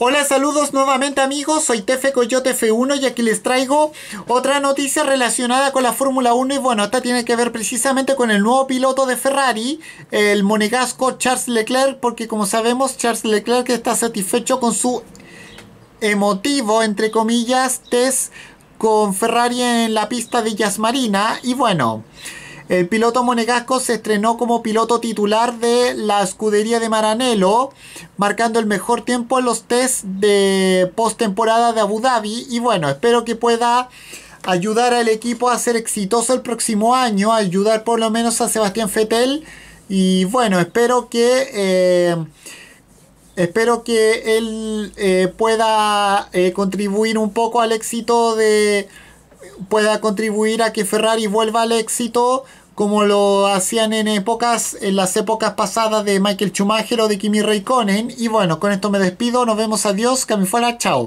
Hola, saludos nuevamente amigos, soy Tefe Coyote F1 y aquí les traigo otra noticia relacionada con la Fórmula 1 y bueno, esta tiene que ver precisamente con el nuevo piloto de Ferrari, el monegasco Charles Leclerc, porque como sabemos Charles Leclerc está satisfecho con su emotivo, entre comillas, test con Ferrari en la pista de Yas Marina y bueno... El piloto monegasco se estrenó como piloto titular de la escudería de Maranello, marcando el mejor tiempo en los test de postemporada de Abu Dhabi. Y bueno, espero que pueda ayudar al equipo a ser exitoso el próximo año, ayudar por lo menos a Sebastián Fettel. Y bueno, espero que. Eh, espero que él eh, pueda eh, contribuir un poco al éxito de pueda contribuir a que Ferrari vuelva al éxito como lo hacían en épocas, en las épocas pasadas de Michael Schumacher o de Kimi Raikkonen. Y bueno, con esto me despido, nos vemos, adiós, que chao.